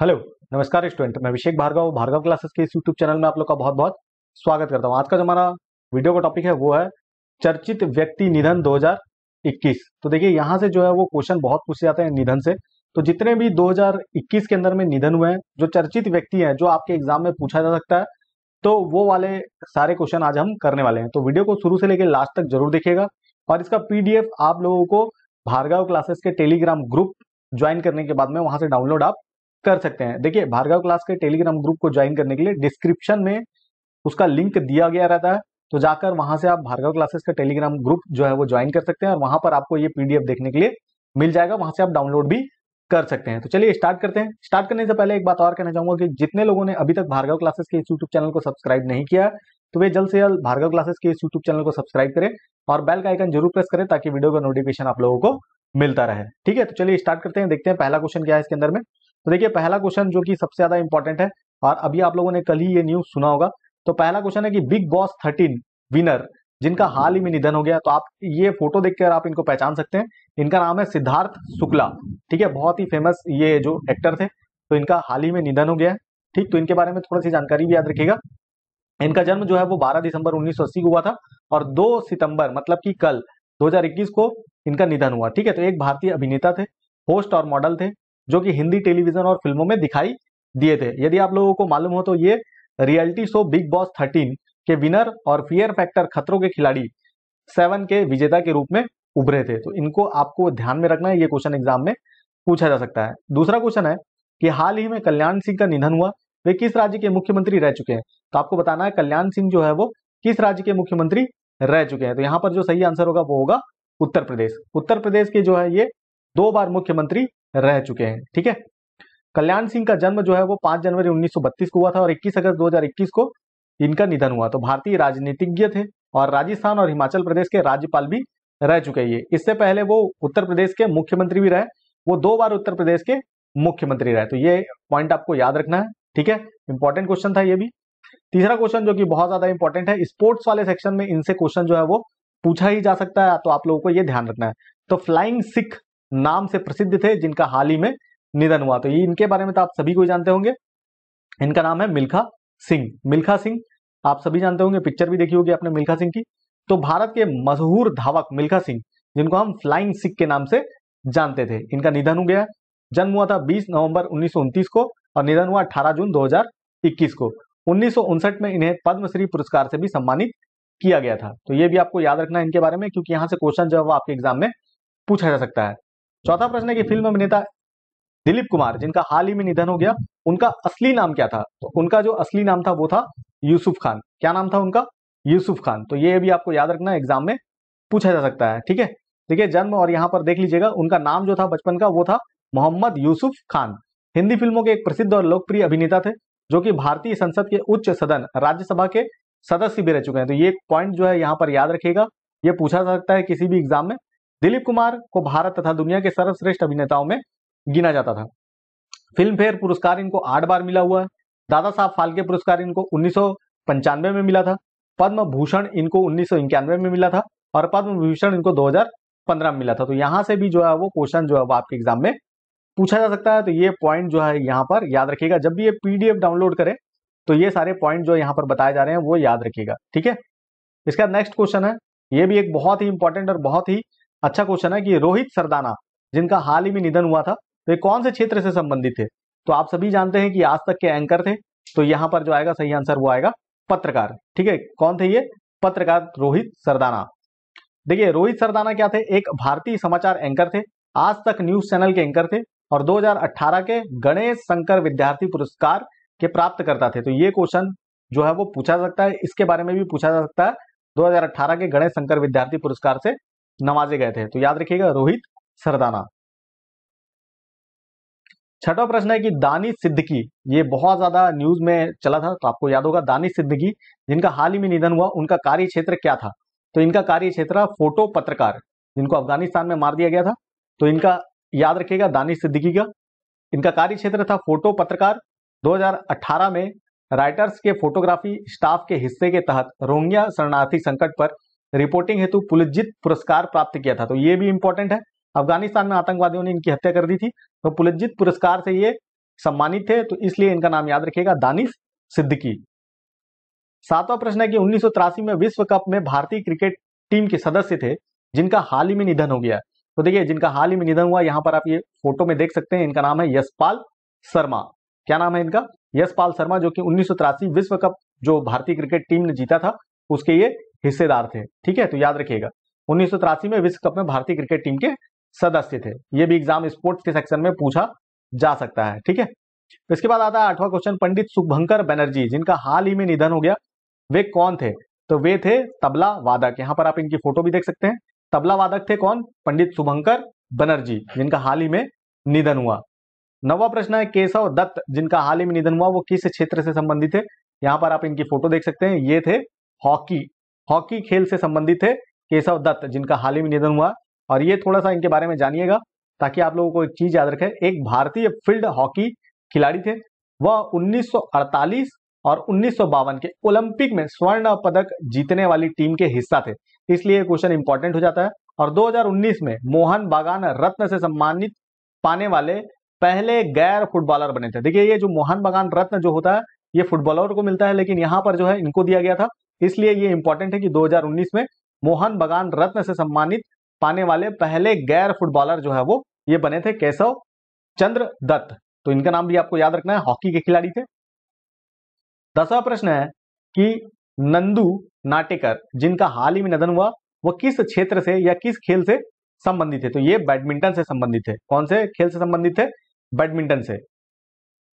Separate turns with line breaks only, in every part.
Hello नमस्कार student मैं अभिषेक Bhargava Bhargava classes के इस यूट्यूब चैनल में आप लोग का बहुत बहुत स्वागत करता हूँ आज का जो हमारा वीडियो का टॉपिक है वो है चर्चित व्यक्ति निधन 2021 तो देखिए यहाँ से जो है वो क्वेश्चन बहुत पूछे जाते हैं निधन से तो जितने भी 2021 के अंदर में निधन हुए हैं जो चर्चित व्यक्ति है जो आपके एग्जाम में पूछा जा सकता है तो वो वाले सारे क्वेश्चन आज हम करने वाले हैं तो वीडियो को शुरू से लेकर लास्ट तक जरूर देखिएगा और इसका पीडीएफ आप लोगों को भार्गव क्लासेस के टेलीग्राम ग्रुप ज्वाइन करने के बाद में वहां से डाउनलोड आप कर सकते हैं देखिए भार्गव क्लास के टेलीग्राम ग्रुप को ज्वाइन करने के लिए डिस्क्रिप्शन में उसका लिंक दिया गया रहता है तो जाकर वहां से आप भार्गव क्लासेस का टेलीग्राम ग्रुप जो है वो ज्वाइन कर सकते हैं और वहां पर आपको ये पीडीएफ देखने के लिए मिल जाएगा वहां से आप डाउनलोड भी कर सकते हैं तो चलिए स्टार्ट करते हैं स्टार्ट करने से पहले एक बात और कहना चाहूंगा कि जितने लोगों ने अभी तक भार्गव क्लासेस के इस यूट्यूब चैनल को सब्सक्राइब नहीं किया तो वे जल्द से जल्द भार्गव क्लासेस के इस यूट्यूब चैनल को सब्सक्राइब करें और बेल का आइकन जरूर प्रेस करें ताकि वीडियो का नोटिफिकेशन आप लोगों को मिलता रहे ठीक है तो चलिए स्टार्ट करते हैं देखते हैं पहला क्वेश्चन क्या है इसके अंदर में तो देखिए पहला क्वेश्चन जो कि सबसे ज्यादा इंपॉर्टेंट है और अभी आप लोगों ने कल ही ये न्यूज सुना होगा तो पहला क्वेश्चन है कि बिग बॉस थर्टीन विनर जिनका हम्म। हाल ही में निधन हो गया तो आप ये फोटो देखकर आप इनको पहचान सकते हैं इनका नाम है सिद्धार्थ शुक्ला ठीक है बहुत ही फेमस ये जो एक्टर थे तो इनका हाल ही में निधन हो गया ठीक तो इनके बारे में थोड़ी सी जानकारी भी याद रखेगा इनका जन्म जो है वो 12 दिसंबर 1980 को हुआ था और 2 सितंबर मतलब कि कल 2021 को इनका निधन हुआ ठीक है तो एक भारतीय अभिनेता थे होस्ट और मॉडल थे जो कि हिंदी टेलीविजन और फिल्मों में दिखाई दिए थे यदि आप लोगों को मालूम हो तो ये reality show Bigg Boss thirteen के विनर और फियर फैक्टर खतरों के खिलाड़ी सेवन के विजेता के रूप में उभरे थे तो इनको आपको ध्यान में रखना है ये क्वेश्चन एग्जाम में पूछा जा सकता है दूसरा क्वेश्चन है कि हाल ही में कल्याण सिंह का निधन हुआ वे किस राज्य के मुख्यमंत्री रह चुके हैं तो आपको बताना है कल्याण सिंह जो है वो किस राज्य के मुख्यमंत्री रह चुके हैं तो यहाँ पर जो सही आंसर होगा वो होगा उत्तर प्रदेश उत्तर प्रदेश के जो है ये दो बार मुख्यमंत्री रह चुके हैं ठीक है कल्याण सिंह का जन्म जो है वो 5 जनवरी 1932 को हुआ था और 21 अगस्त 2021 को इनका निधन हुआ तो भारतीय राजनीतिज्ञ थे और राजस्थान और हिमाचल प्रदेश के राज्यपाल भी रह चुके हैं इससे पहले वो उत्तर प्रदेश के मुख्यमंत्री भी रहे वो दो बार उत्तर प्रदेश के मुख्यमंत्री रहे तो ये पॉइंट आपको याद रखना है ठीक है इंपॉर्टेंट क्वेश्चन था ये भी तीसरा क्वेश्चन जो कि बहुत ज्यादा इंपॉर्टेंट है स्पोर्ट्स वाले सेक्शन में इनसे क्वेश्चन जो है वो पूछा ही जा सकता है तो आप लोगों को ये ध्यान रखना है तो फ्लाइंग सिख नाम से प्रसिद्ध थे जिनका हाल ही में निधन हुआ तो ये इनके बारे में तो आप सभी को जानते होंगे इनका नाम है मिल्खा सिंह मिल्खा सिंह आप सभी जानते होंगे पिक्चर भी देखी होगी आपने मिल्खा सिंह की तो भारत के मशहूर धावक मिल्खा सिंह जिनको हम फ्लाइंग सिख के नाम से जानते थे इनका निधन हो गया जन्म हुआ था 20 नवंबर उन्नीस को और निधन हुआ 18 जून 2021 को उन्नीस में इन्हें पद्मश्री पुरस्कार से भी सम्मानित किया गया था तो ये भी आपको याद रखना इनके बारे में क्योंकि यहाँ से क्वेश्चन जो है वो आपके एग्जाम में पूछा जा सकता है चौथा प्रश्न है कि फिल्म अभिनेता दिलीप कुमार जिनका हाल ही में निधन हो गया उनका असली नाम क्या था तो उनका जो असली नाम था वो था यूसुफ खान क्या नाम था उनका यूसुफ खान तो ये भी आपको याद रखना एग्जाम में पूछा जा सकता है ठीक है ठीक है जन्म और यहाँ पर देख लीजिएगा उनका नाम जो था बचपन का वो था मोहम्मद यूसुफ खान हिंदी फिल्मों के एक प्रसिद्ध और लोकप्रिय अभिनेता थे जो कि भारतीय संसद के उच्च सदन राज्यसभा के सदस्य भी रह चुके हैं तो ये पॉइंट जो है यहाँ पर याद रखेगा ये पूछा जा सकता है किसी भी एग्जाम में दिलीप कुमार को भारत तथा दुनिया के सर्वश्रेष्ठ अभिनेताओं में गिना जाता था फिल्म फेयर पुरस्कार इनको आठ बार मिला हुआ है दादा साहब फाल्के पुरस्कार इनको उन्नीस में मिला था पद्म भूषण इनको उन्नीस में मिला था और पद्म भूषण इनको 2015 में मिला था तो यहाँ से भी जो है वो क्वेश्चन जो है वो आपके एग्जाम में पूछा जा सकता है तो ये पॉइंट जो है यहाँ पर याद रखिएगा जब भी ये पीडीएफ डाउनलोड करें तो ये सारे पॉइंट जो यहाँ पर बताए जा रहे हैं वो याद रखिएगा ठीक है इसका नेक्स्ट क्वेश्चन है ये भी एक बहुत ही इंपॉर्टेंट और बहुत ही अच्छा क्वेश्चन है कि रोहित सरदाना जिनका हाल ही में निधन हुआ था तो ये कौन से क्षेत्र से संबंधित थे तो आप सभी जानते हैं कि आज तक के एंकर थे तो यहाँ पर जो आएगा सही आंसर वो आएगा पत्रकार ठीक है कौन थे ये पत्रकार रोहित सरदाना देखिए रोहित सरदाना क्या थे एक भारतीय समाचार एंकर थे आज तक न्यूज चैनल के एंकर थे और 2018 के गणेश शंकर विद्यार्थी पुरस्कार के प्राप्तकर्ता थे तो ये क्वेश्चन जो है वो पूछा सकता है इसके बारे में भी पूछा जा सकता है 2018 के गणेश शंकर विद्यार्थी पुरस्कार से नवाजे गए थे तो याद रखिएगा रोहित सरदाना छठा प्रश्न है कि दानी सिद्दकी ये बहुत ज्यादा न्यूज में चला था तो आपको याद होगा दानी सिद्दकी जिनका हाल ही में निधन हुआ उनका कार्य क्षेत्र क्या था तो इनका कार्य क्षेत्र फोटो पत्रकार जिनको अफगानिस्तान में मार दिया गया था तो इनका याद रखिएगा दानी सिद्दकी का इनका कार्य क्षेत्र था फोटो पत्रकार 2018 में राइटर्स के फोटोग्राफी स्टाफ के हिस्से के तहत रोहिंग्या शरणार्थी संकट पर रिपोर्टिंग हेतु पुलिसजित पुरस्कार प्राप्त किया था तो ये भी इंपॉर्टेंट है अफगानिस्तान में आतंकवादियों ने इनकी हत्या कर दी थी तो पुलिसजित पुरस्कार से ये सम्मानित थे तो इसलिए इनका नाम याद रखेगा दानिश सिद्दकी सातवां प्रश्न है कि उन्नीस में विश्व कप में भारतीय क्रिकेट टीम के सदस्य थे जिनका हाल ही में निधन हो गया तो देखिए जिनका हाल ही में निधन हुआ यहाँ पर आप ये फोटो में देख सकते हैं इनका नाम है यशपाल शर्मा क्या नाम है इनका यशपाल शर्मा जो कि उन्नीस विश्व कप जो भारतीय क्रिकेट टीम ने जीता था उसके ये हिस्सेदार थे ठीक है तो याद रखिएगा उन्नीस में विश्व कप में भारतीय क्रिकेट टीम के सदस्य थे ये भी एग्जाम स्पोर्ट्स के सेक्शन में पूछा जा सकता है ठीक है इसके बाद आता है आठवां क्वेश्चन पंडित सुखभंकर बनर्जी जिनका हाल ही में निधन हो गया वे कौन थे तो वे थे तबला वादक यहाँ पर आप इनकी फोटो भी देख सकते हैं तबला वादक थे कौन पंडित शुभंकर बनर्जी जिनका हाल ही में निधन हुआ नवा प्रश्न है केशव दत्त जिनका हाल ही में निधन हुआ वो किस क्षेत्र से संबंधित थे यहाँ पर आप इनकी फोटो देख सकते हैं ये थे हॉकी हॉकी खेल से संबंधित थे केशव दत्त जिनका हाल ही में निधन हुआ और ये थोड़ा सा इनके बारे में जानिएगा ताकि आप लोगों को एक चीज याद रखें एक भारतीय फील्ड हॉकी खिलाड़ी थे वह 1948 और उन्नीस के ओलंपिक में स्वर्ण पदक जीतने वाली टीम के हिस्सा थे इसलिए क्वेश्चन इंपॉर्टेंट हो जाता है और 2019 में मोहन बागान रत्न से सम्मानित पाने वाले पहले गैर फुटबॉलर बने थे देखिए ये जो मोहन बागान रत्न जो होता है ये फुटबॉलर को मिलता है लेकिन यहाँ पर जो है इनको दिया गया था इसलिए ये इंपॉर्टेंट है कि 2019 में मोहन बगान रत्न से सम्मानित पाने वाले पहले गैर फुटबॉलर जो है वो ये बने थे केशव चंद्र दत्त तो इनका नाम भी आपको याद रखना है हॉकी के खिलाड़ी थे दसवा प्रश्न है कि नंदू नाटेकर जिनका हाल ही में निधन हुआ वो किस क्षेत्र से या किस खेल से संबंधित है तो ये बैडमिंटन से संबंधित है कौन से खेल से संबंधित है बैडमिंटन से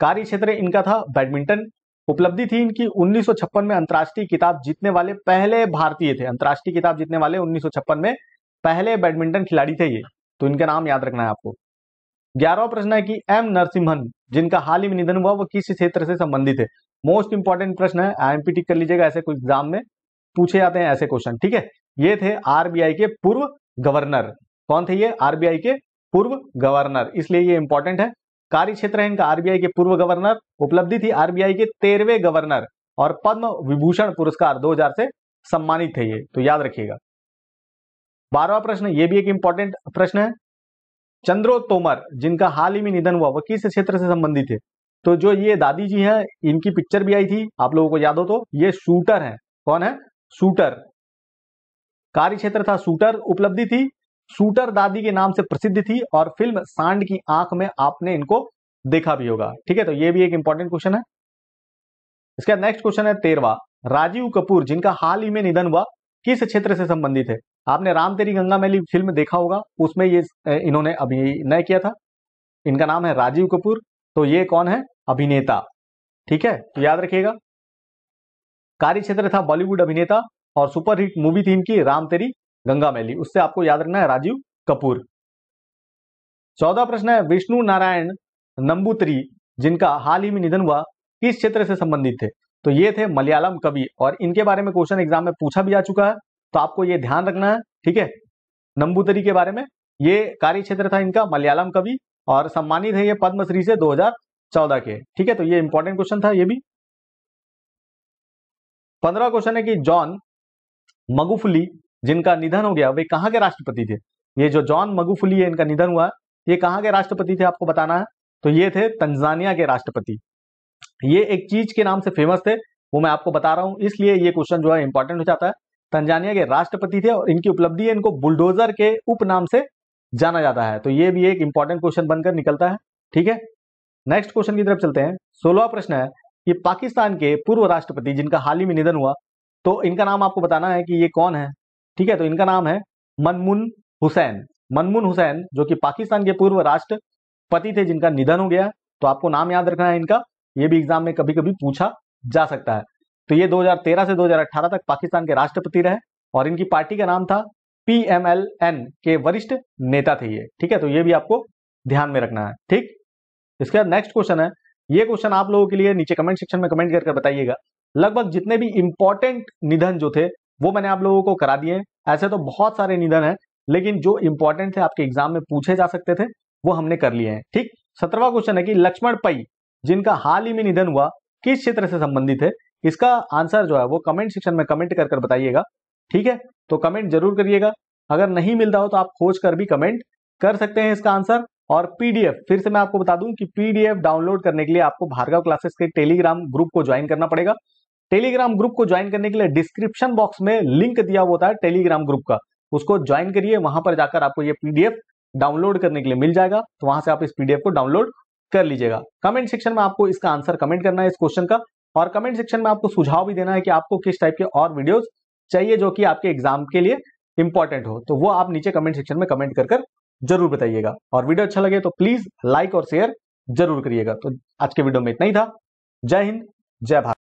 कार्य क्षेत्र इनका था बैडमिंटन उपलब्धि थी इनकी 1956 में अंतर्राष्ट्रीय किताब जीतने वाले पहले भारतीय थे अंतर्राष्ट्रीय किताब जीतने वाले 1956 में पहले बैडमिंटन खिलाड़ी थे ये तो इनका नाम याद रखना है आपको ग्यारहवा प्रश्न है कि एम नरसिम्हन जिनका हाल ही में निधन हुआ वो किस क्षेत्र से संबंधित है मोस्ट इंपॉर्टेंट प्रश्न है आई टिक कर लीजिएगा ऐसे कुछ एग्जाम में पूछे जाते हैं ऐसे क्वेश्चन ठीक है ये थे आरबीआई के पूर्व गवर्नर कौन थे ये आरबीआई के पूर्व गवर्नर इसलिए ये इंपॉर्टेंट है कार्य क्षेत्र है इनका आरबीआई के पूर्व गवर्नर उपलब्धि थी आरबीआई के तेरहवे गवर्नर और पद्म विभूषण पुरस्कार 2000 से सम्मानित थे ये तो याद रखिएगा बारहवा प्रश्न ये भी एक इंपॉर्टेंट प्रश्न है चंद्रो तोमर जिनका हाल ही में निधन हुआ वह किस क्षेत्र से संबंधित है तो जो ये दादी जी हैं इनकी पिक्चर भी आई थी आप लोगों को याद हो तो ये शूटर हैं कौन है शूटर कार्य क्षेत्र था शूटर उपलब्धि थी शूटर दादी के नाम से प्रसिद्ध थी और फिल्म सांड की आंख में आपने इनको देखा भी होगा ठीक है तो ये भी एक इंपॉर्टेंट क्वेश्चन है इसके बाद नेक्स्ट क्वेश्चन है तेरवा राजीव कपूर जिनका हाल ही में निधन हुआ किस क्षेत्र से संबंधित है आपने राम तेरी गंगा मैली फिल्म देखा होगा उसमें ये इन्होंने अभिनय किया था इनका नाम है राजीव कपूर तो ये कौन है अभिनेता ठीक है तो याद रखिएगा कार्य क्षेत्र था बॉलीवुड अभिनेता और सुपरहिट मूवी थी इनकी राम तेरी गंगा मैली उससे आपको याद रखना है राजीव कपूर चौदह प्रश्न है विष्णु नारायण नंबूत्री जिनका हाल ही में निधन हुआ किस क्षेत्र से संबंधित थे तो ये थे मलयालम कवि और इनके बारे में क्वेश्चन एग्जाम में पूछा भी जा चुका है तो आपको ये ध्यान रखना है ठीक है नंबूतरी के बारे में ये कार्य क्षेत्र था इनका मलयालम कवि और सम्मानित है ये पद्मश्री से 2014 के ठीक है तो ये इंपॉर्टेंट क्वेश्चन था ये भी पंद्रह क्वेश्चन है कि जॉन मगुफली जिनका निधन हो गया वे कहाँ के राष्ट्रपति थे ये जो जॉन मगुफुली है इनका निधन हुआ ये कहाँ के राष्ट्रपति थे आपको बताना है तो ये थे तंजानिया के राष्ट्रपति ये एक चीज के नाम से फेमस थे वो मैं आपको बता रहा हूँ इसलिए ये क्वेश्चन जो है इंपॉर्टेंट हो जाता है तंजानिया के राष्ट्रपति थे और इनकी उपलब्धि इनको बुलडोजर के उपनाम से जाना जाता है तो ये भी एक इंपॉर्टेंट क्वेश्चन बनकर निकलता है ठीक है नेक्स्ट क्वेश्चन की तरफ चलते हैं सोलवा प्रश्न है कि पाकिस्तान के पूर्व राष्ट्रपति जिनका हाल ही में निधन हुआ तो इनका नाम आपको बताना है कि ये कौन है ठीक है तो इनका नाम है मनमुन हुसैन मनमुन हुसैन जो कि पाकिस्तान के पूर्व राष्ट्रपति थे जिनका निधन हो गया तो आपको नाम याद रखना है इनका ये भी एग्जाम में कभी कभी पूछा जा सकता है तो ये 2013 से 2018 तक पाकिस्तान के राष्ट्रपति रहे और इनकी पार्टी का नाम था एन के वरिष्ठ नेता थे ये ठीक है तो ये भी आपको ध्यान में रखना है ठीक इसके बाद नेक्स्ट क्वेश्चन है ये क्वेश्चन आप लोगों के लिए नीचे कमेंट सेक्शन में कमेंट करके बताइएगा लगभग जितने भी इंपॉर्टेंट निधन जो थे वो मैंने आप लोगों को करा दिए ऐसे तो बहुत सारे निधन है लेकिन जो इंपॉर्टेंट थे आपके एग्जाम में पूछे जा सकते थे वो हमने कर लिए हैं ठीक सत्रवा क्वेश्चन है कि लक्ष्मण पई जिनका हाल ही में निधन हुआ किस क्षेत्र से संबंधित है इसका आंसर जो है वो कमेंट सेक्शन में कमेंट कर कर बताइएगा ठीक है तो कमेंट जरूर करिएगा अगर नहीं मिलता हो तो आप खोज कर भी कमेंट कर सकते हैं इसका आंसर और पीडीएफ फिर से मैं आपको बता दूं कि पीडीएफ डाउनलोड करने के लिए आपको भार्गव क्लासेस के टेलीग्राम ग्रुप को ज्वाइन करना पड़ेगा टेलीग्राम ग्रुप को ज्वाइन करने के लिए डिस्क्रिप्शन बॉक्स में लिंक दिया होता है टेलीग्राम ग्रुप का उसको ज्वाइन करिए वहां पर जाकर आपको ये पीडीएफ डाउनलोड करने के लिए मिल जाएगा तो वहां से आप इस पीडीएफ को डाउनलोड कर लीजिएगा कमेंट सेक्शन में आपको इसका आंसर कमेंट करना है इस क्वेश्चन का और कमेंट सेक्शन में आपको सुझाव भी देना है कि आपको किस टाइप के और वीडियोज चाहिए जो कि आपके एग्जाम के लिए इंपॉर्टेंट हो तो वो आप नीचे कमेंट सेक्शन में कमेंट कर जरूर बताइएगा और वीडियो अच्छा लगे तो प्लीज लाइक और शेयर जरूर करिएगा तो आज के वीडियो में इतना ही था जय हिंद जय भारत